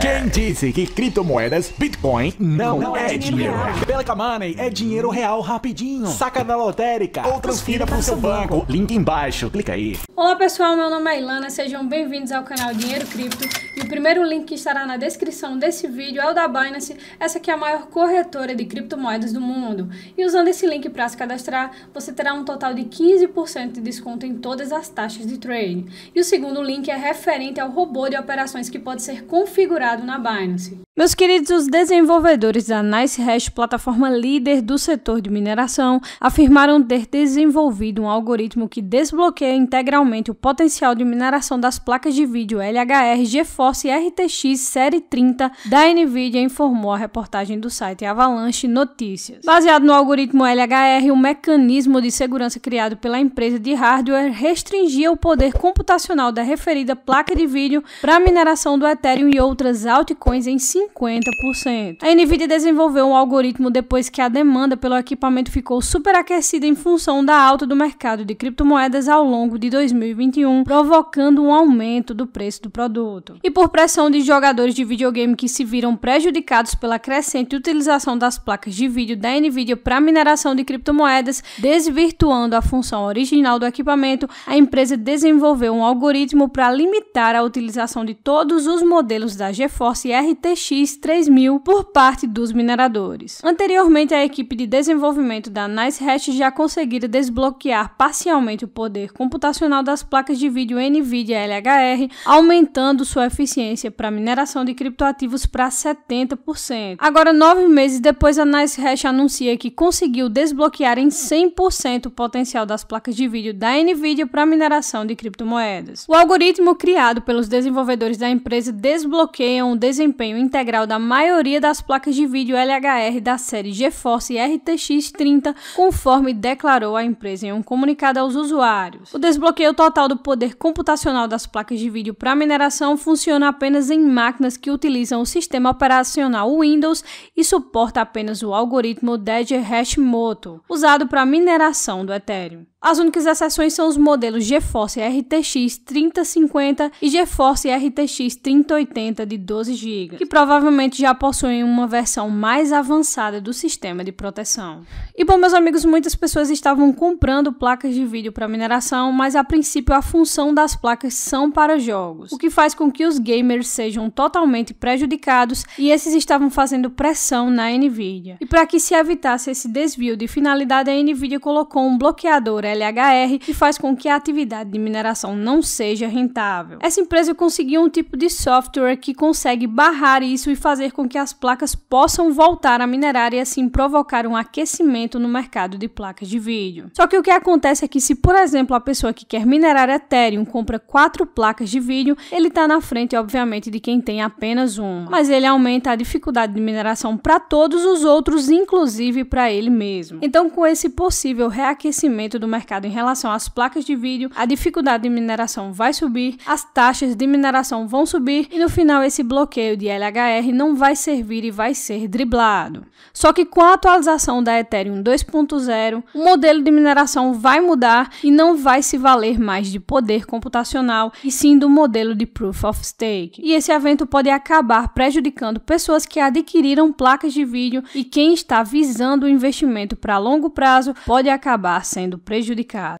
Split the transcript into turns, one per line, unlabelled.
Quem disse que criptomoedas, Bitcoin, não, não é, é dinheiro? dinheiro. Pelica Money é dinheiro real rapidinho. Saca da lotérica ou transfira para o seu banco. banco. Link embaixo, clica aí. Olá pessoal, meu nome é Ilana, sejam bem-vindos ao canal Dinheiro Cripto. E o primeiro link que estará na descrição desse vídeo é o da Binance, essa aqui é a maior corretora de criptomoedas do mundo. E usando esse link para se cadastrar, você terá um total de 15% de desconto em todas as taxas de trade. E o segundo link é referente ao robô de operações que pode ser configurado na Binance. Meus queridos, os desenvolvedores da NiceHash, plataforma líder do setor de mineração, afirmaram ter desenvolvido um algoritmo que desbloqueia integralmente o potencial de mineração das placas de vídeo LHR GeForce RTX Série 30 da NVIDIA, informou a reportagem do site Avalanche Notícias. Baseado no algoritmo LHR, o um mecanismo de segurança criado pela empresa de hardware restringia o poder computacional da referida placa de vídeo para mineração do Ethereum e outras altcoins em 50%. A Nvidia desenvolveu um algoritmo depois que a demanda pelo equipamento ficou superaquecida em função da alta do mercado de criptomoedas ao longo de 2021, provocando um aumento do preço do produto. E por pressão de jogadores de videogame que se viram prejudicados pela crescente utilização das placas de vídeo da Nvidia para mineração de criptomoedas, desvirtuando a função original do equipamento, a empresa desenvolveu um algoritmo para limitar a utilização de todo todos os modelos da GeForce RTX 3000 por parte dos mineradores. Anteriormente, a equipe de desenvolvimento da NiceHatch já conseguira desbloquear parcialmente o poder computacional das placas de vídeo NVIDIA LHR, aumentando sua eficiência para mineração de criptoativos para 70%. Agora, nove meses depois, a NiceHatch anuncia que conseguiu desbloquear em 100% o potencial das placas de vídeo da NVIDIA para mineração de criptomoedas. O algoritmo criado pelos desenvolvedores da empresa desbloqueiam o desempenho integral da maioria das placas de vídeo LHR da série GeForce RTX 30, conforme declarou a empresa em um comunicado aos usuários. O desbloqueio total do poder computacional das placas de vídeo para mineração funciona apenas em máquinas que utilizam o sistema operacional Windows e suporta apenas o algoritmo Dead Hashimoto, usado para mineração do Ethereum. As únicas exceções são os modelos GeForce RTX 3050 e GeForce RTX 3080 de 12 GB, que provavelmente já possuem uma versão mais avançada do sistema de proteção. E bom, meus amigos, muitas pessoas estavam comprando placas de vídeo para mineração, mas a princípio a função das placas são para jogos, o que faz com que os gamers sejam totalmente prejudicados e esses estavam fazendo pressão na Nvidia. E para que se evitasse esse desvio de finalidade, a Nvidia colocou um bloqueador LHR que faz com que a atividade de mineração não seja rentável. Essa empresa conseguiu um tipo de software que consegue barrar isso e fazer com que as placas possam voltar a minerar e assim provocar um aquecimento no mercado de placas de vídeo. Só que o que acontece é que se, por exemplo, a pessoa que quer minerar Ethereum compra quatro placas de vídeo, ele está na frente, obviamente, de quem tem apenas uma. Mas ele aumenta a dificuldade de mineração para todos os outros, inclusive para ele mesmo. Então, com esse possível reaquecimento do mercado mercado em relação às placas de vídeo, a dificuldade de mineração vai subir, as taxas de mineração vão subir e no final esse bloqueio de LHR não vai servir e vai ser driblado. Só que com a atualização da Ethereum 2.0, o modelo de mineração vai mudar e não vai se valer mais de poder computacional e sim do modelo de Proof of Stake. E esse evento pode acabar prejudicando pessoas que adquiriram placas de vídeo e quem está visando o investimento para longo prazo pode acabar sendo prejudicado prejudicar